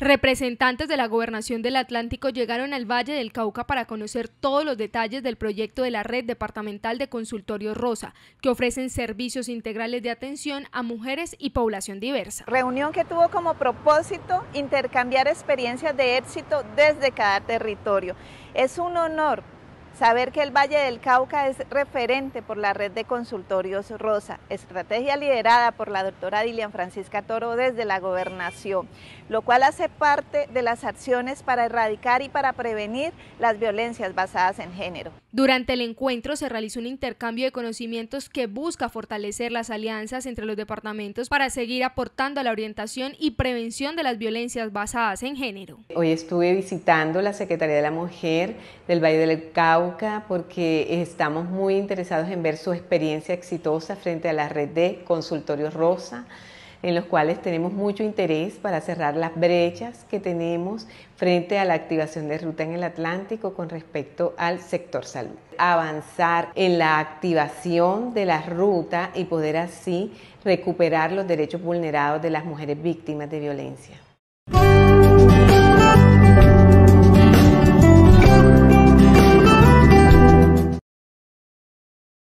Representantes de la Gobernación del Atlántico llegaron al Valle del Cauca para conocer todos los detalles del proyecto de la Red Departamental de Consultorios Rosa, que ofrecen servicios integrales de atención a mujeres y población diversa. Reunión que tuvo como propósito intercambiar experiencias de éxito desde cada territorio. Es un honor Saber que el Valle del Cauca es referente por la red de consultorios Rosa, estrategia liderada por la doctora Dilian Francisca Toro desde la gobernación, lo cual hace parte de las acciones para erradicar y para prevenir las violencias basadas en género. Durante el encuentro se realizó un intercambio de conocimientos que busca fortalecer las alianzas entre los departamentos para seguir aportando a la orientación y prevención de las violencias basadas en género. Hoy estuve visitando la Secretaría de la Mujer del Valle del Cauca porque estamos muy interesados en ver su experiencia exitosa frente a la red de consultorios Rosa en los cuales tenemos mucho interés para cerrar las brechas que tenemos frente a la activación de ruta en el Atlántico con respecto al sector salud. Avanzar en la activación de la ruta y poder así recuperar los derechos vulnerados de las mujeres víctimas de violencia.